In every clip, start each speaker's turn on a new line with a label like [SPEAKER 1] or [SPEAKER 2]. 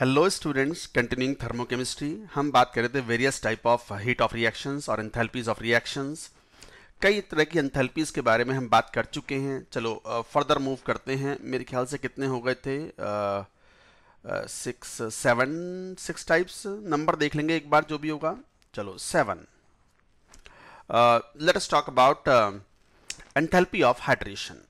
[SPEAKER 1] Hello students continuing thermochemistry हम बात कर रहे थे various type of heat of reactions और एंथैल्पीज ऑफ रिएक्शंस कई तरह की एंथैल्पीज के बारे में हम बात कर चुके हैं चलो फर्दर uh, मूव करते हैं मेरे ख्याल से कितने हो गए थे six seven six types number देख लेंगे एक बार जो भी होगा चलो seven let talk about enthalpy of hydration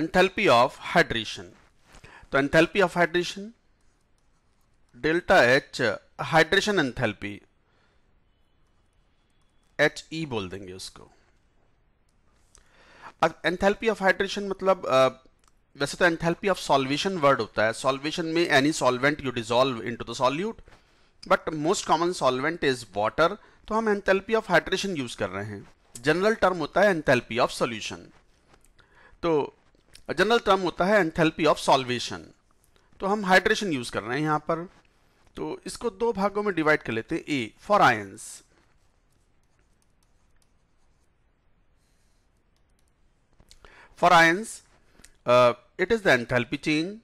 [SPEAKER 1] enthalpy of hydration तो enthalpy of hydration delta H hydration enthalpy H E e बोल देंगे उसको अब एंथैल्पी ऑफ हाइड्रेशन मतलब आ, वैसे तो एंथैल्पी ऑफ सॉल्वेशन वर्ड होता है सॉल्वेशन में any solvent you dissolve into the solute but most common solvent is water तो हम एंथैल्पी ऑफ हाइड्रेशन यूज कर रहे हैं जनरल टर्म होता है एंथैल्पी ऑफ सॉल्यूशन तो जनरल टर्म होता है एंथैल्पी ऑफ सॉल्वेशन तो हम हाइड्रेशन यूज कर रहे हैं यहां पर तो इसको दो भागों में डिवाइड कर लेते हैं A for ions for ions it is the enthalpy change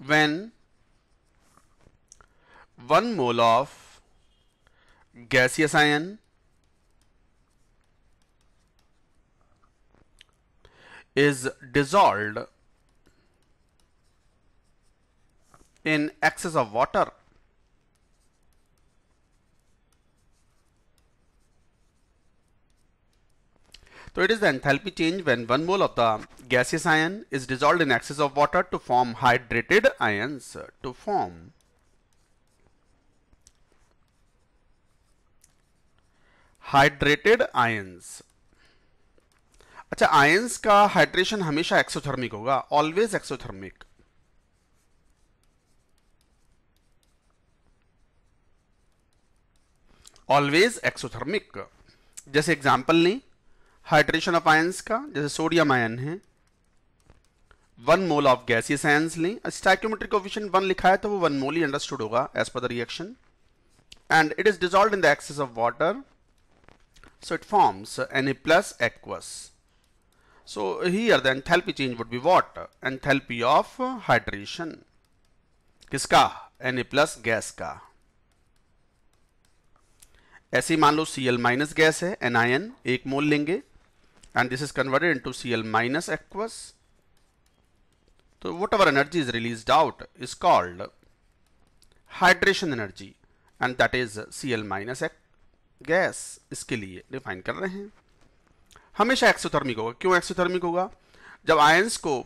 [SPEAKER 1] change when 1 mole of gaseous ion is dissolved in excess of water So it is the enthalpy change when 1 mole of the gaseous ion is dissolved in excess of water to form hydrated ions to form hydrated ions अच्छा ions का hydration हमेशा exothermic होगा always exothermic always exothermic जैसे example लें hydration of ions का जैसे sodium ion है one mole of gaseous ions लें स्टाइक्योमेट्रिक ऑफिशन वन लिखा है तो वो वन मोल ही अंडरस्टूड होगा as per the reaction and it is dissolve in the excess of water So it forms Na plus aqueous. So here the enthalpy change would be what? Enthalpy of hydration. किसका Na plus gas का ऐसे मान लो Cl minus gas है anion एक mole लेंगे and this is converted into Cl minus aqueous. So whatever energy is released out is called hydration energy and that is Cl minus aqueous. Gas इसके लिए define कर रहे हैं हमेशा exothermic होगा क्यों एक्सोथर्मिक होगा जब आयंस को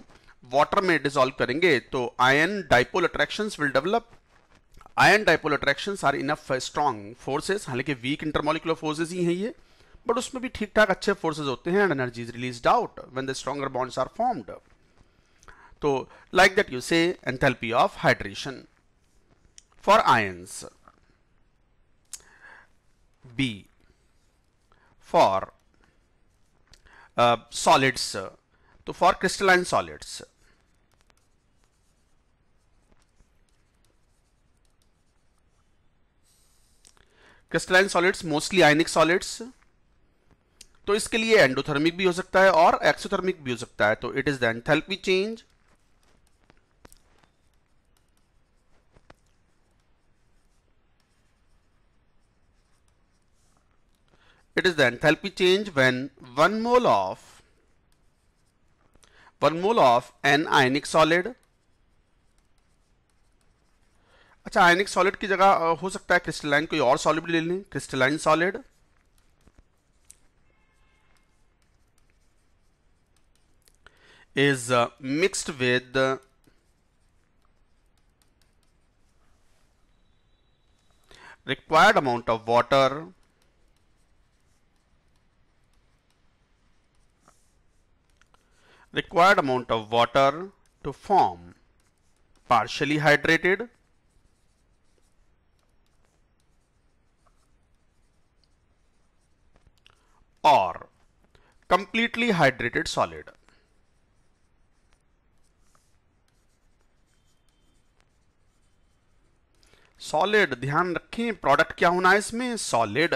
[SPEAKER 1] वाटर में डिजोल्व करेंगे तो ion dipole attraction will develop ion dipole attraction are enough strong forces हालांकि वीक इंटरमोलिकुलर फोर्सेज ही हैं ये बट उसमें भी ठीक ठाक अच्छे फोर्सेज होते हैं and energy is release out when the stronger bonds are formed तो like that you say enthalpy of hydration for ions B for uh, solids. So for crystalline solids. Crystalline solids mostly ionic solids तो इसके लिए endothermic भी हो सकता है और exothermic भी हो सकता है तो it is the enthalpy change It is the enthalpy change when 1 mole of 1 mole of an ionic solid अच्छा आयनिक सॉलिड की जगह हो सकता है क्रिस्टलाइन कोई और सॉलिड ले लें crystalline solid is uh, mixed with uh, required amount of water required amount of water to form partially hydrated or completely hydrated solid. Solid ध्यान रखें प्रोडक्ट क्या होना है इसमें सॉलिड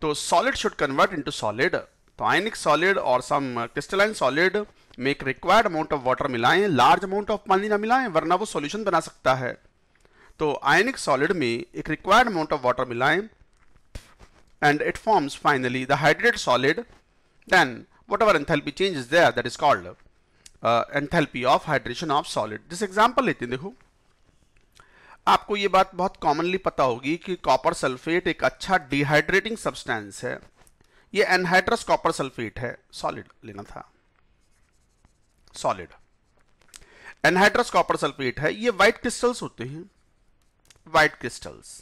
[SPEAKER 1] तो solid should convert into solid तो ionic solid और some crystalline solid में एक रिक्वायर्ड अमाउंट ऑफ वाटर मिलाएं लार्ज अमाउंट ऑफ पानी ना मिलाएं वरना वो सॉल्यूशन बना सकता है तो आयनिक सॉलिड में एक रिक्वायर्ड अमाउंट ऑफ वाटर मिलाएं and it forms finally the hydrated solid then whatever enthalpy change is there that is called enthalpy of hydration of solid जिस एग्जाम्पल लेते हैं देखो आपको ये बात बहुत कॉमनली पता होगी कि कॉपर सल्फेट एक अच्छा डिहाइड्रेटिंग सब्सटेंस है ये एनहाइड्रस कॉपर सल्फेट है सॉलिड लेना था सॉलिड एनहाइड्रस कॉपर सल्फेट है ये व्हाइट क्रिस्टल्स होते हैं व्हाइट क्रिस्टल्स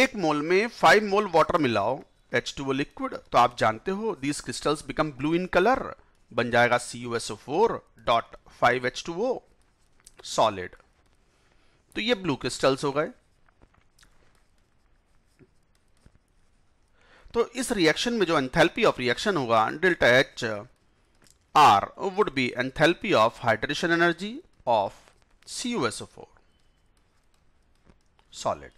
[SPEAKER 1] एक मोल में फाइव मोल वाटर मिलाओ एच टू लिक्विड तो आप जानते हो these crystals become blue in colour बन जाएगा C U S O four dot five H two O solid तो ये ब्लू क्रिस्टल्स हो गए तो इस रिएक्शन में जो एंथेल्पी ऑफ रिएक्शन होगा delta H R would be enthalpy of hydration energy of C U S four solid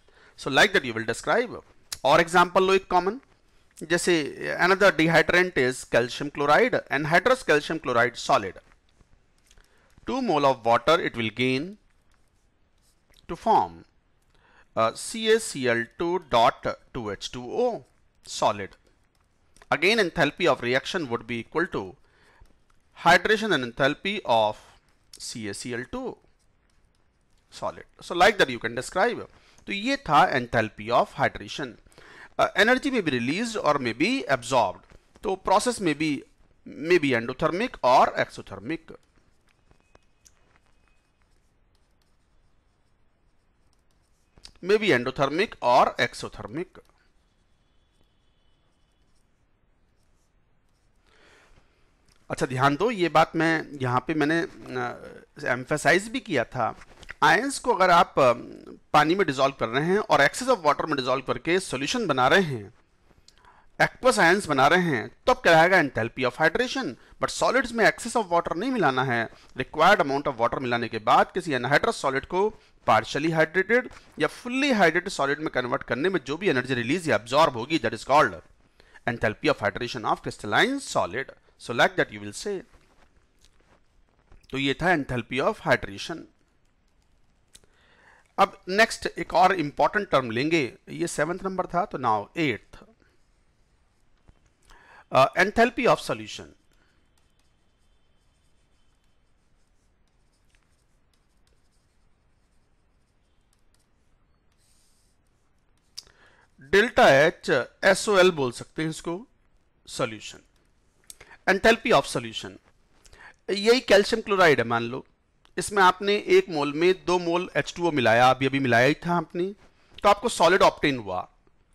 [SPEAKER 1] so like that you will describe और एग्जाम्पल लो एक कॉमन जैसे another dehydrant is calcium chloride and hydrous calcium chloride solid two mole of water it will gain to form C S C L two dot two H two O solid. Again, enthalpy of reaction would be equal to hydration and enthalpy of CaCl2 solid. So, like that you can describe. So, ye tha enthalpy of hydration. Uh, energy may be released or may be absorbed. So, process may be may be endothermic or exothermic. May be endothermic or exothermic. अच्छा ध्यान दो ये बात मैं यहाँ पे मैंने emphasise भी किया था आयंस को अगर आप पानी में डिजोल्व कर रहे हैं और एक्सेस ऑफ वाटर में डिजोल्व करके सॉल्यूशन बना रहे हैं एक्वस आयंस बना रहे हैं तो कहलाएगा enthalpy of hydration but solids में एक्सेस ऑफ वाटर नहीं मिलाना है रिक्वायर्ड अमाउंट ऑफ वाटर मिलाने के बाद किसी एनहाइड्रस सॉलिड को पार्शली हाइड्रेटेड या फुल्ली हाइड्रेटेड सॉलिड में कन्वर्ट करने में जो भी एनर्जी रिलीज या एब्जॉर्ब होगी that is called enthalpy of hydration of crystalline solid so like that you will say तो ये था एंथैल्पी ऑफ हाइड्रेशन अब नेक्स्ट एक और इंपॉर्टेंट टर्म लेंगे ये सेवेंथ नंबर था तो now eighth enthalpy of solution delta H S बोल सकते हैं इसको सॉल्यूशन एंथैल्पी ऑफ सॉल्यूशन यही कैल्शियम क्लोराइड है मान लो इसमें आपने एक मोल में दो मोल एच मिलाया अभी अभी मिलाया ही था आपने तो आपको सॉलिड ऑप्टेन हुआ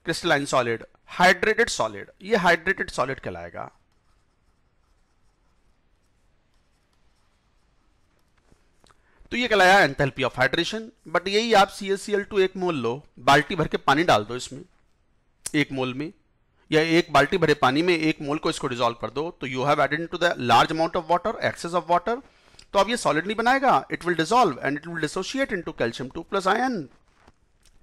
[SPEAKER 1] क्रिस्टलाइन सॉलिड हाइड्रेटेड सॉलिड ये हाइड्रेटेड सॉलिड कहलाएगा तो ये कहलाया एंथैल्पी ऑफ हाइड्रेशन बट यही आप C S C L two एक मोल लो बाल्टी भर के पानी डाल दो इसमें एक मोल में या एक बाल्टी भरे पानी में एक मोल को इसको डिजोल्व कर दो तो you have added to the large amount of water excess of water तो अब ये सॉलिड नहीं बनाएगा it will dissolve and it will dissociate into calcium two plus ion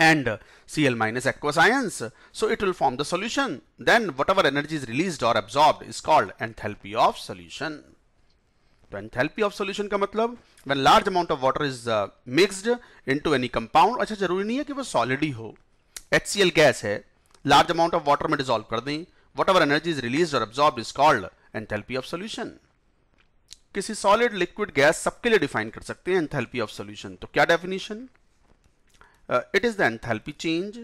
[SPEAKER 1] and C L minus aqueous ion so it will form the solution then whatever energy is release और absorb is called enthalpy of solution तो enthalpy of solution का मतलब when large amount of water is mixed into any compound अच्छा जरूरी नहीं है कि वो सॉलिड ही हो एच सी एल गैस है large amount of water में dissolve कर दें whatever energy is released or absorbed is called enthalpy of solution किसी solid liquid gas सबके लिए define कर सकते हैं enthalpy of solution तो क्या definition uh, it is the enthalpy change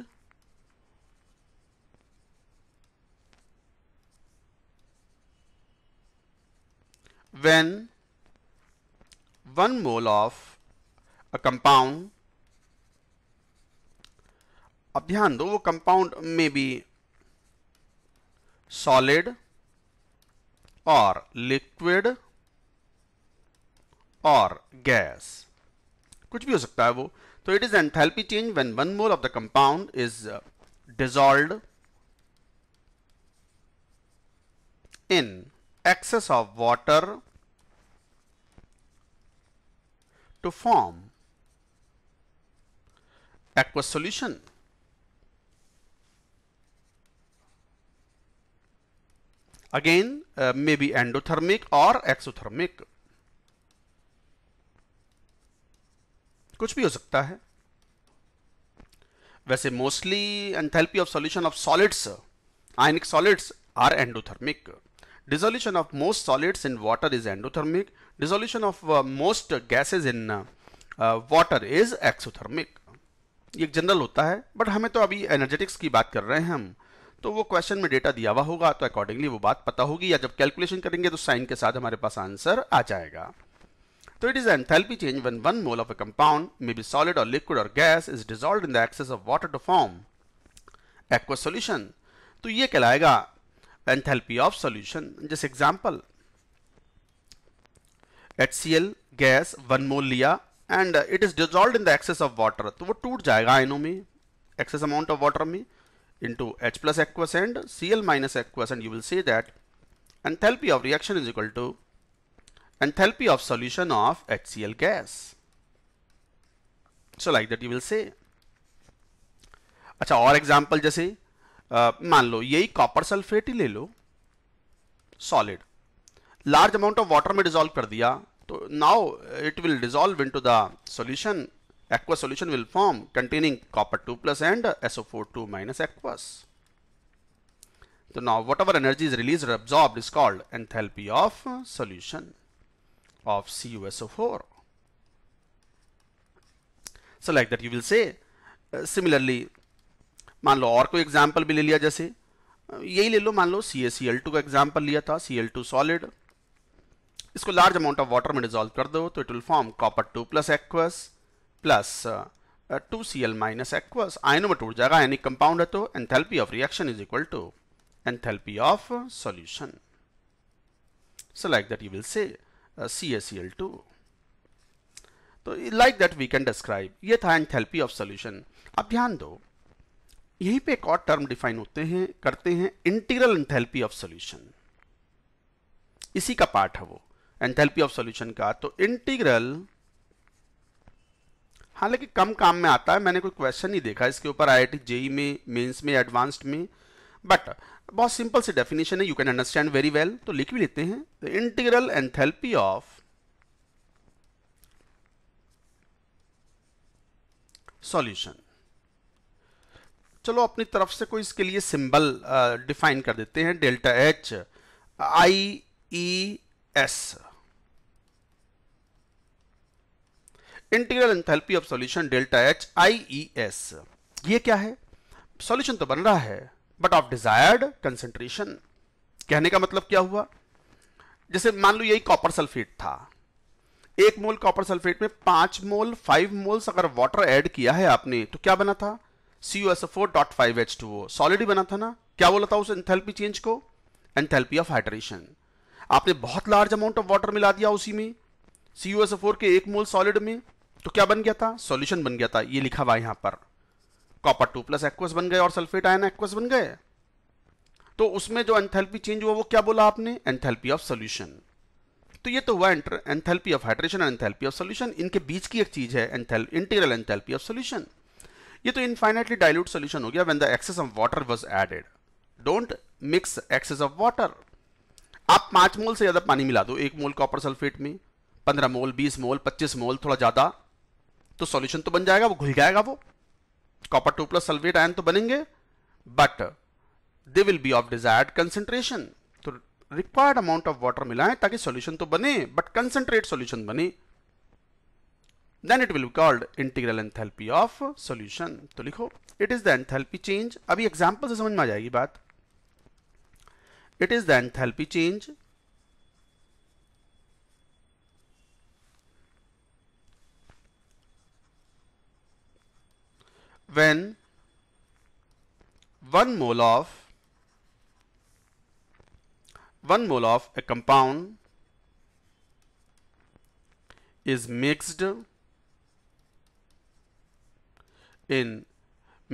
[SPEAKER 1] when 1 mole of a compound अब ध्यान दो वो कंपाउंड में भी सॉलिड और लिक्विड और गैस कुछ भी हो सकता है वो तो it is enthalpy change when one mole of the compound is dissolve in excess of water to form aqua solution again may be endothermic और एक्सोथर्मिक कुछ भी हो सकता है वैसे mostly enthalpy of solution of solids ionic solids are endothermic dissolution of most solids in water is endothermic dissolution of most gases in water is exothermic ये general होता है बट हमें तो अभी एनर्जेटिक्स की बात कर रहे हैं हम तो वो क्वेश्चन में डेटा दिया हुआ होगा तो अकॉर्डिंगली वो बात पता होगी या जब कैलकुलेशन करेंगे तो साइन के साथ हमारे पास आंसर आ जाएगा तो it is enthalpy change when one mole of a compound may be solid और लिक्विड और gas is dissolve in the excess of water to form aqua solution तो ये कहलाएगा एंथेल्पी ऑफ सोल्यूशन जिस example L gas one mole लिया and it is dissolve in the excess of water तो वो टूट जाएगा आयनों में एक्सेस अमाउंट ऑफ वाटर में into H plus aqueous and Cl minus aqueous and you will see that enthalpy of reaction is equal to enthalpy of solution of HCl gas. So like that you will say. अच्छा और example जैसे आ, मान लो यही copper sulphate ही ले लो solid large amount of water में dissolve कर दिया तो now it will dissolve into the solution aqueous solution will form containing copper 2 plus and SO4 2 minus aqueous. So now whatever energy is released or absorbed is called enthalpy of solution of CuSO4. So like that you will say uh, similarly मान लो और कोई example भी ले लिया जैसे यही ले लो मान लो C A C L two का एग्जाम्पल लिया था सी एल टू सॉलिड इसको लार्ज अमाउंट ऑफ वाटर में डिजोल्व कर दो तो it will form copper two plus aqueous plus two C L minus aqueous में टूट जाएगा यानी कंपाउंड है तो enthalpy of reaction is equal to enthalpy of solution you will say C S C L two तो like that we can describe ये था enthalpy of solution अब ध्यान दो यहीं पे एक और टर्म डिफाइन होते हैं करते हैं इंटीग्रल एंथैल्पी ऑफ सॉल्यूशन इसी का पार्ट है वो एंथैल्पी ऑफ सॉल्यूशन का तो इंटीग्रल हालांकि कम काम में आता है मैंने कोई क्वेश्चन नहीं देखा इसके ऊपर आई आई टी जेई में मेंस में एडवांस्ड में बट बहुत सिंपल सी डेफिनेशन है you can understand very well तो लिख भी लेते हैं the integral enthalpy of solution चलो अपनी तरफ से कोई इसके लिए सिंबल डिफाइन uh, कर देते हैं delta H I E S integral enthalpy of solution delta H I E S ये क्या है सॉल्यूशन तो बन रहा है बट ऑफ डिजायर्ड कंसेंट्रेशन कहने का मतलब क्या हुआ जैसे मान लो यही कॉपर सल्फेट था एक मोल कॉपर सल्फेट में पांच मोल फाइव मोल्स अगर वाटर ऐड किया है आपने तो क्या बना था C U S dot five H two O solid ही बना था ना क्या बोला था उस एंथैल्पी चेंज को एंथैल्पी ऑफ हाइड्रेशन आपने बहुत लार्ज अमाउंट ऑफ वाटर मिला दिया उसी में सी यू एस के एक मोल सॉलिड में तो क्या बन गया था सॉल्यूशन बन गया था ये लिखा हुआ यहां पर कॉपर टू प्लस एक्वस बन गए और सल्फेट आयन एक्वस बन गए तो उसमें जो एंथैल्पी चेंज हुआ वो क्या बोला आपने एंथैल्पी ऑफ सॉल्यूशन तो ये तो हुआ एंथैल्पी ऑफ हाइड्रेशन और एंथैल्पी ऑफ सॉल्यूशन इनके बीच की एक चीज है इंटीग्रल एंथैल्पी ऑफ सॉल्यूशन ये तो इनफाइनाइटली डाइल्यूट सॉल्यूशन हो गया when the excess of water was added don't mix excess of water आप पांच मोल से ज्यादा पानी मिला दो एक मोल कॉपर सल्फेट में पंद्रह मोल बीस मोल पच्चीस मोल थोड़ा ज्यादा तो सॉल्यूशन तो बन जाएगा वो घुल जाएगा वो copper two plus sulphate ion तो बनेंगे but they will be of desired concentration तो रिक्वायर्ड अमाउंट ऑफ वाटर मिलाए ताकि सॉल्यूशन तो बने बट कंसेंट्रेट सॉल्यूशन बने then it will be called integral enthalpy of solution तो लिखो it is the enthalpy change अभी एग्जांपल से समझ में आ जाएगी बात it is the enthalpy change when 1 mole of 1 mole of a compound is mixed in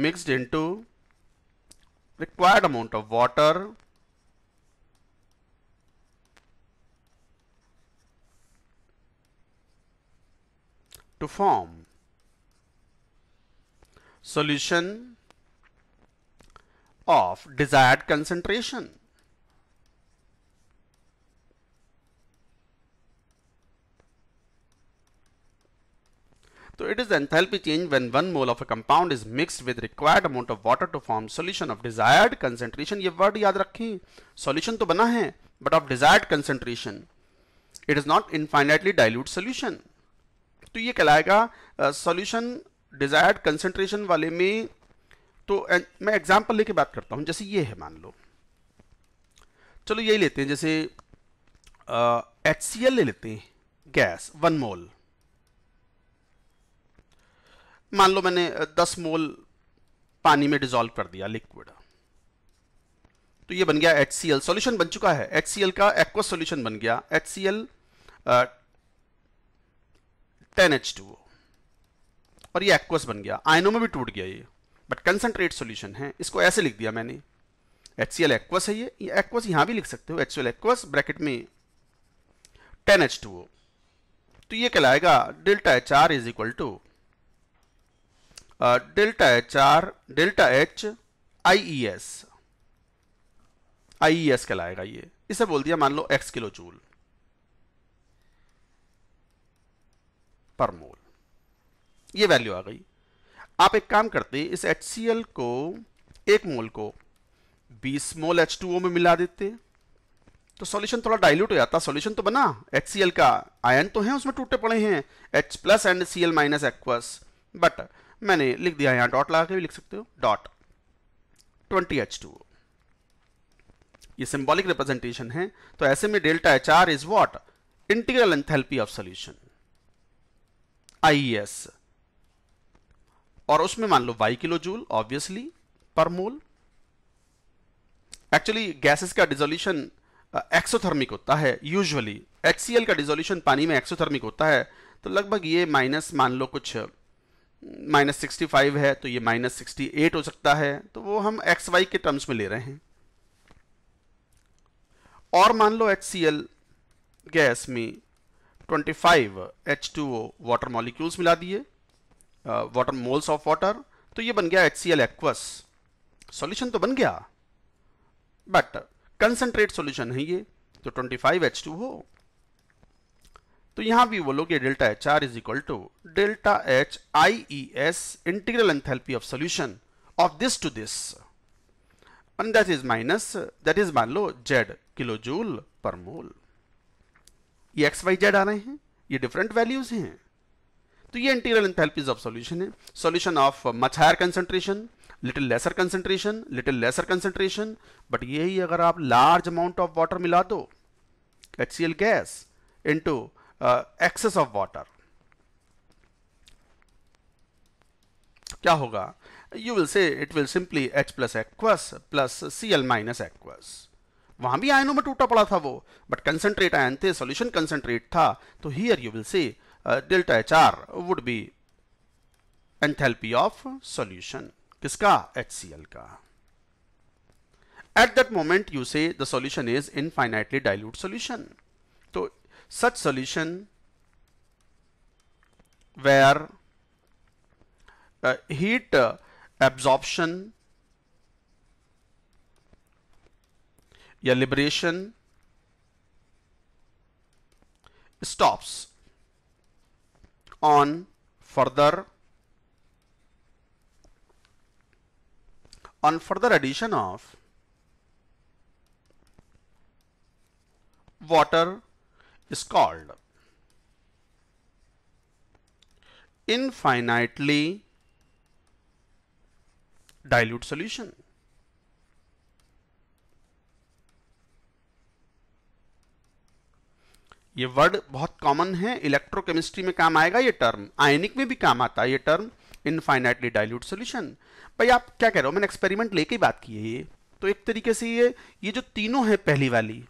[SPEAKER 1] mixed into required amount of water to form solution of desired concentration So it is the enthalpy change when one mole of a compound is mixed with required amount of water to form solution of desired concentration. ये word याद रखें solution तो बना है but of desired concentration. It is not infinitely dilute solution. तो ये कहलाएगा uh, solution desired concentration वाले में तो मैं एग्जाम्पल लेके बात करता हूँ जैसे ये है मान लो चलो यही लेते हैं जैसे एच सी एल ले लेते हैं गैस वन मोल मान लो मैंने दस मोल पानी में डिजोल्व कर दिया लिक्विड तो ये बन गया एच सी एल सोल्यूशन बन चुका है एच सी एल का एक्वा सोल्यूशन बन गया H C L ten H two और ये एक्वस बन गया आयनों में भी टूट गया ये बट कंसनट्रेट सोल्यूशन है इसको ऐसे लिख दिया मैंने एच सी एल एक्वस है ये एक्वस यहां भी लिख सकते हो H C L aqueous bracket में टेन एच टू ओ तो ये कहलाएगा delta H R is equal to delta H R delta H I E S I E S कहलाएगा ये इसे बोल दिया मान लो एक्स किलो जूल पर मोल ये वैल्यू आ गई आप एक काम करते इस एच को एक मोल को बीस मोल एच में मिला देते तो सॉल्यूशन थोड़ा डाइल्यूट हो जाता सॉल्यूशन तो बना एच का आयन तो है उसमें टूटे पड़े हैं H plus and C L minus aqueous but मैंने लिख दिया यहां डॉट लगा के भी लिख सकते हो डॉट ट्वेंटी एच टू ये सिंबॉलिक रिप्रेजेंटेशन है तो ऐसे में delta H R is what integral enthalpy of solution I S और उसमें मान लो Y kilo joule obviously per mole actually gases का डिजोल्यूशन एक्सोथर्मिक uh, होता है यूजुअली एच का डिजोल्यूशन पानी में एक्सोथर्मिक होता है तो लगभग ये माइनस मान लो कुछ माइनस सिक्सटी फाइव है तो ये माइनस सिक्सटी एट हो सकता है तो वो हम एक्स वाई के टर्म्स में ले रहे हैं और मान लो एच गैस में ट्वेंटी 25 H2O वाटर मॉलिक्यूल्स मिला दिए वाटर मोल्स ऑफ वाटर तो ये बन गया H C L aqueous solution तो बन गया बट कंसेंट्रेट सोल्यूशन है ये तो 25 एच टू हो तो यहां भी बोलोगे delta H R is equal to delta H I E S integral enthalpy of solution of this to this and that is minus that मान लो जेड किलो जूल पर मोल ये एक्स वाई जेड आ रहे हैं ये different values हैं तो ये integral enthalpies of solution है solution of much higher concentration little lesser concentration little lesser concentration but यही अगर आप लार्ज अमाउंट ऑफ वाटर मिला दो H gas into excess of water क्या होगा you will say it will simply H plus aqueous plus C L minus aqueous वहां भी आयनों में टूटा पड़ा था वो बट कंसेंट्रेट आयन थे सोल्यूशन कंसेंट्रेट था तो here you will say delta H R would be enthalpy of solution किसका एच का at that moment you say the solution is infinitely dilute solution तो such solution where heat absorption या liberation stops on further on further addition of water is called infinitely dilute solution. ये word बहुत common है electrochemistry में काम आएगा ये term आयनिक में भी काम आता है ये टर्म इनफाइनाइटली डाइल्यूट सोल्यूशन भाई आप क्या कह रहे हो मैंने एक्सपेरिमेंट लेके बात की है ये तो एक तरीके से ये ये जो तीनों है पहली वाली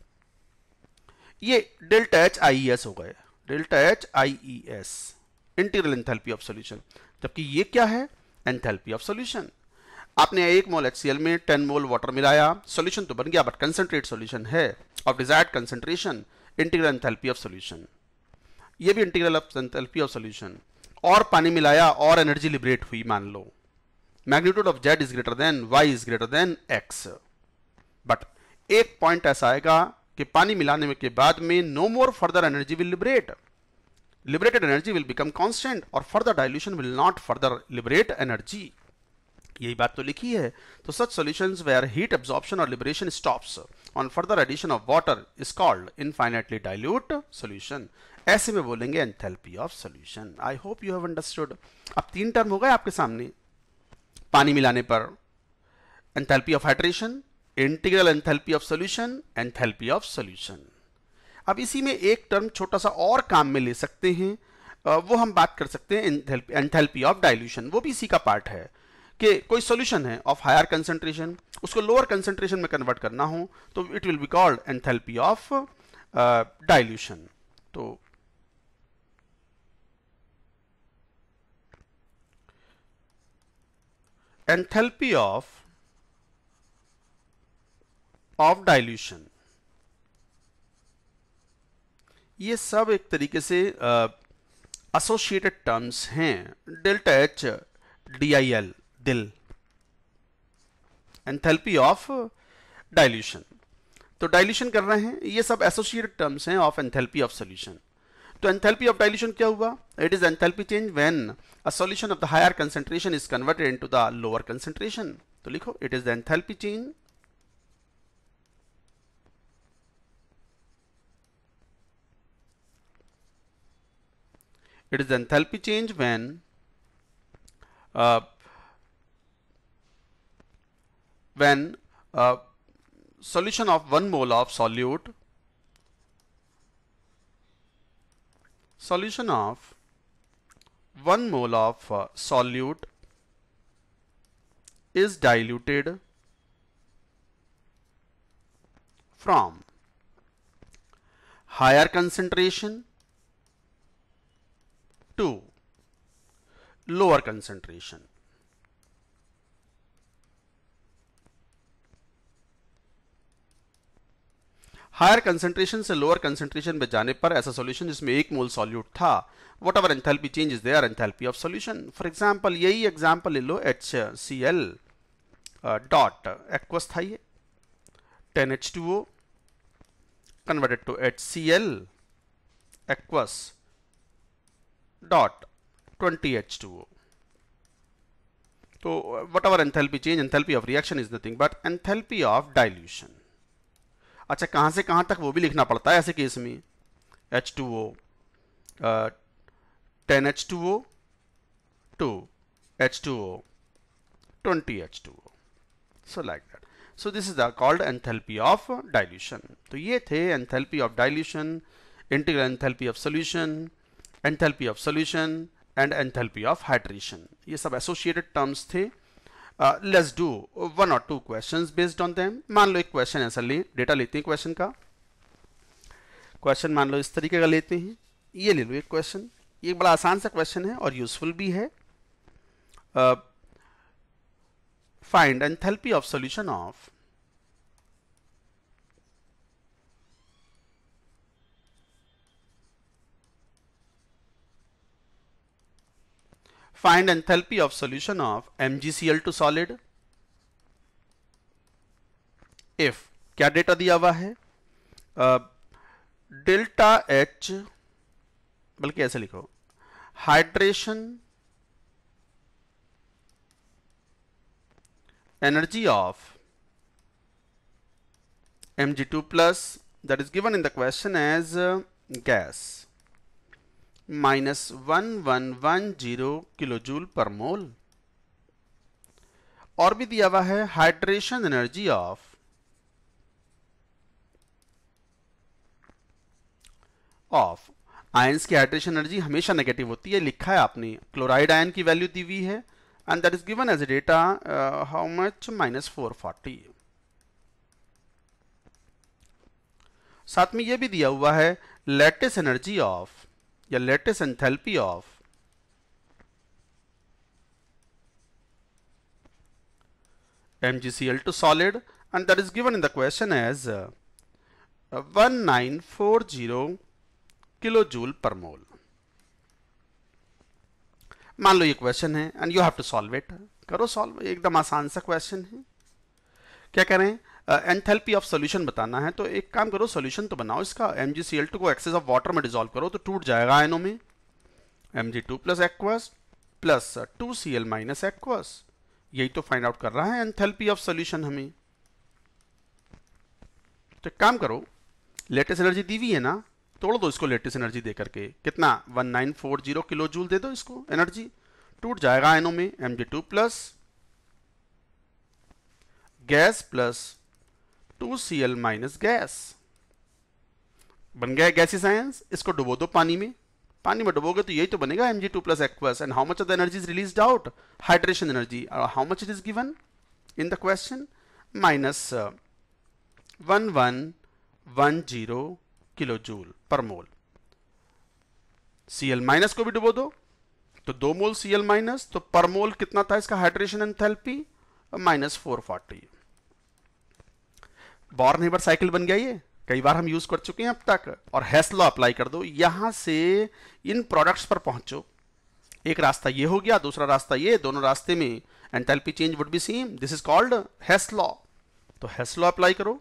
[SPEAKER 1] ये डेल्टा एच आई एस हो गए delta H I E S integral enthalpy of solution जबकि ये क्या है एंथेल्पी ऑफ सोल्यूशन आपने एक मोल एच में टेन मोल वाटर मिलाया सोल्यूशन तो बन गया बट कंसेंट्रेट सोल्यूशन है of desired concentration integral enthalpy of solution ये भी integral of enthalpy of solution और पानी मिलाया और एनर्जी लिबरेट हुई मान लो magnitude of Z is greater than Y is greater then x but एक पॉइंट ऐसा आएगा कि पानी मिलाने के बाद में no more further energy will liberate liberated energy will become constant और further dilution will not further liberate energy यही बात तो लिखी है तो such solutions where heat absorption और liberation stops on further addition of water is called infinitely dilute solution ऐसे में बोलेंगे enthalpy of solution I hope you have understood अब तीन टर्म हो गए आपके सामने पानी मिलाने पर enthalpy of hydration integral enthalpy of solution enthalpy of solution अब इसी में एक टर्म छोटा सा और काम में ले सकते हैं वो हम बात कर सकते हैं एंथेल्पी ऑफ डाइल्यूशन वो भी इसी का पार्ट है कि कोई सोल्यूशन है ऑफ हायर कंसेंट्रेशन उसको लोअर कंसेंट्रेशन में कन्वर्ट करना हो तो it will be called enthalpy of dilution तो एंथेल्पी ऑफ ऑफ डायल्यूशन ये सब एक तरीके से एसोसिएटेड uh, टर्म्स हैं delta H D I L दिल एंथैल्पी ऑफ डाइल्यूशन तो डाइल्यूशन कर रहे हैं ये सब एसोसिएटेड टर्म्स हैं ऑफ एंथैल्पी ऑफ सॉल्यूशन तो एंथैल्पी ऑफ डाइल्यूशन क्या हुआ it is enthalpy change when a solution of the higher concentration is converted into the lower concentration तो लिखो it is the enthalpy change it is enthalpy change when uh when uh, solution of 1 mole of solute solution of 1 mole of uh, solute is diluted from higher concentration to lower concentration. Higher concentration से lower concentration में जाने पर ऐसा solution जिसमें एक mole solute था whatever enthalpy change is there enthalpy of solution for example यही example ले लो H C L dot aqueous था ये ten H two O converted to H C L aqueous dot twenty H two O तो whatever enthalpy change enthalpy of reaction is nothing but enthalpy of dilution अच्छा कहाँ से कहाँ तक वो भी लिखना पड़ता है ऐसे केस में H two O ten H two O two H two O twenty H two O so like that so this is the called enthalpy of dilution तो ये थे enthalpy of dilution integral enthalpy of solution enthalpy of solution and enthalpy of hydration ये सब associated terms थे let's do one और two question based on them मान लो एक क्वेश्चन ऐसा ले डेटा लेते हैं क्वेश्चन का क्वेश्चन मान लो इस तरीके का लेते हैं ये ले लो एक क्वेश्चन ये बड़ा आसान सा क्वेश्चन है और यूजफुल भी है find enthalpy of solution of Find enthalpy of solution of MgCl to solid if क्या डेटा दिया हुआ है डेल्टा एच बल्कि ऐसे लिखो hydration energy of mg2 plus that is given in the question as uh, gas minus one one one zero kilo joule per mole और भी दिया हुआ है hydration energy of of ions की हाइड्रेशन एनर्जी हमेशा नेगेटिव होती है लिखा है आपने क्लोराइड आयन की वैल्यू दी हुई है and that is given as a data how much minus four forty साथ में यह भी दिया हुआ है लेटेस्ट एनर्जी ऑफ या lattice solid and that is given in the question as one nine four zero kilo joule per mole मान लो ये क्वेश्चन है and you have to solve it करो सॉल्व एकदम आसान सा क्वेश्चन है क्या करें एंथैल्पी ऑफ सोल्यूशन बताना है तो एक काम करो सोल्यूशन तो बनाओ इसका एम को एक्सेस ऑफ वाटर में डिजोल्व करो तो टूट जाएगा आयनों में M G two plus aqueous plus two C L minus aqueous यही तो फाइंड आउट कर रहा है एंथैल्पी ऑफ सोल्यूशन हमें तो एक काम करो लेटेस्ट एनर्जी दी हुई है ना तोड़ दो इसको लेटेस्ट एनर्जी दे करके कितना 1940 किलो जूल दे दो इसको एनर्जी टूट जाएगा आयनों में M G two plus gas plus two C L minus gas बन गया गैसी साइंस इसको डुबो दो पानी में पानी में डुबोगे तो यही तो बनेगा M G two plus aqueous and how much of the energy is release out hydration energy और how much it is given in the question minus one one one zero kilo joule per mole C L minus को भी डुबो दो तो दो मोल सी L minus तो पर मोल कितना था इसका hydration enthalpy minus four forty Born Haber cycle बन गया ये कई बार हम यूज कर चुके हैं अब तक और हैसलो अप्लाई कर दो यहां से इन प्रोडक्ट्स पर पहुंचो एक रास्ता ये हो गया दूसरा रास्ता ये दोनों रास्ते में enthalpy change would be same this is called Hess तो हैस अप्लाई करो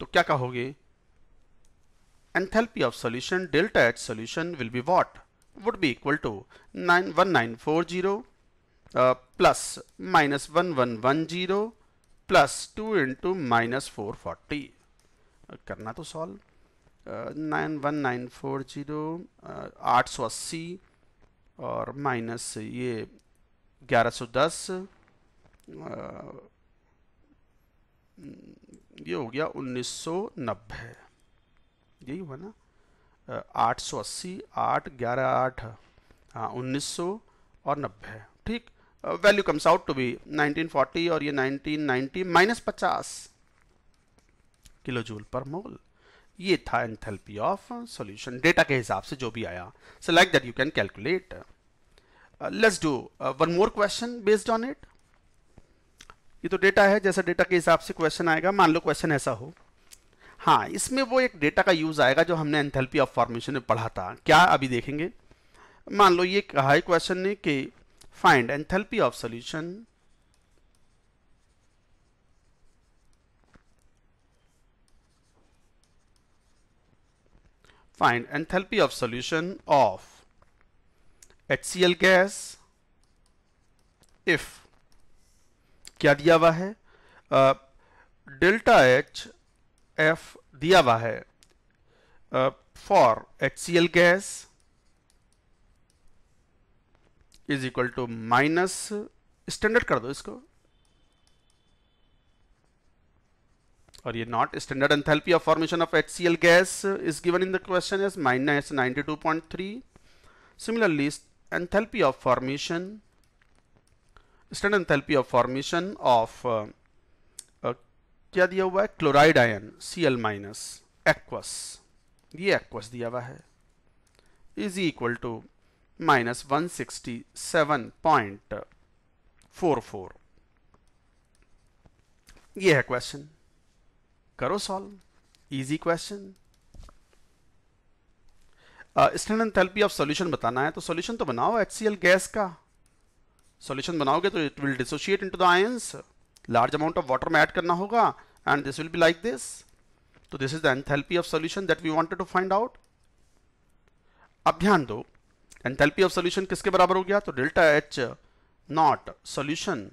[SPEAKER 1] तो क्या कहोगे H solution will be what would be equal to nine one nine four zero plus minus one one one zero plus two into minus four forty करना तो solve nine one nine four zero आठ सौ अस्सी और minus ये ग्यारह सौ दस uh, ये हो गया उन्नीस सौ नब्बे यही हुआ ना uh, आठ सौ अस्सी आठ ग्यारह आठ हाँ उन्नीस सौ और नब्बे ठीक value comes out to be 1940 और ये 1990 माइनस पचास किलो जूल पर मोल ये था एंथेल्पी ऑफ सॉल्यूशन डेटा के हिसाब से जो भी आया so like that you can calculate let's do one more question based on it ये तो डेटा है जैसा डेटा के हिसाब से क्वेश्चन आएगा मान लो क्वेश्चन ऐसा हो हाँ इसमें वो एक डेटा का यूज आएगा जो हमने एंथेल्पी ऑफ फॉर्मेशन में पढ़ा था क्या अभी देखेंगे मान लो ये कहा क्वेश्चन ने कि Find enthalpy of solution. Find enthalpy of solution of HCl gas if क्या दिया हुआ है डेल्टा एच एफ दिया हुआ है for H C L gas is equal to minus standard कर दो इसको और ये nought standard enthalpy of formation of HCl gas is given in the question is minus 92.3 similarly enthalpy of formation standard enthalpy of formation of uh, uh, क्या दिया हुआ है chloride ion C L minus aqueous ये aqueous दिया हुआ है is equal to minus 167.44 ये है क्वेश्चन करो solve easy question standard enthalpy of solution बताना है तो सॉल्यूशन तो बनाओ एचसीएल गैस का सॉल्यूशन बनाओगे तो it will dissociate into the ions large amount of water में ऐड करना होगा and this will be like this तो this is the enthalpy of solution that we wanted to find out अब ध्यान दो एंथैल्पी ऑफ सॉल्यूशन किसके बराबर हो गया तो delta H nought solution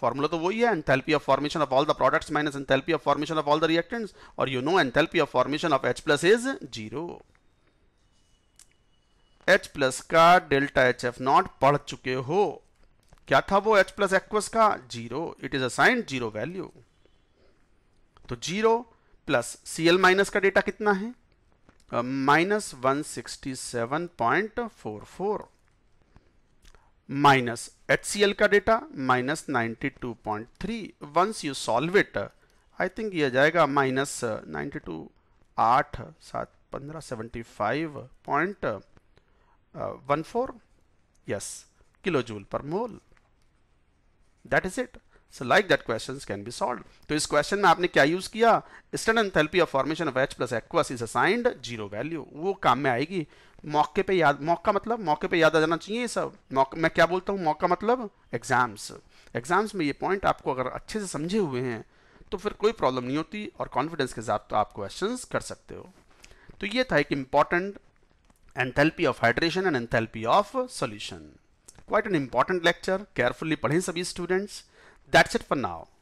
[SPEAKER 1] formula तो वही है enthalpy of formation of all the products minus enthalpy of formation of all the reactants और you know enthalpy of formation of H plus is zero H plus का delta H F nought पढ़ चुके हो क्या था वो H plus aqueous का zero it is assigned zero value तो जीरो प्लस सीएल माइनस का डेटा कितना है Uh, minus 167.44 minus HCl ka data minus 92.3 once you solve it I think yeh jayega minus uh, 92.8 1575.14 uh, yes kilojoule per mole that is it so like that question can be solve तो इस question में आपने क्या use किया standard enthalpy of formation of H plus aqueous is assigned zero value वो काम में आएगी मौके पे याद मौका मतलब मौके पे याद आ जाना चाहिए ये सब मैं क्या बोलता हूँ मौका मतलब एग्जाम्स एग्जाम्स में ये पॉइंट आपको अगर अच्छे से समझे हुए हैं तो फिर कोई प्रॉब्लम नहीं होती और कॉन्फिडेंस के साथ तो आप क्वेश्चन कर सकते हो तो ये था एक important enthalpy of hydration and enthalpy of solution quite an important lecture carefully पढ़ें सभी students that's it for now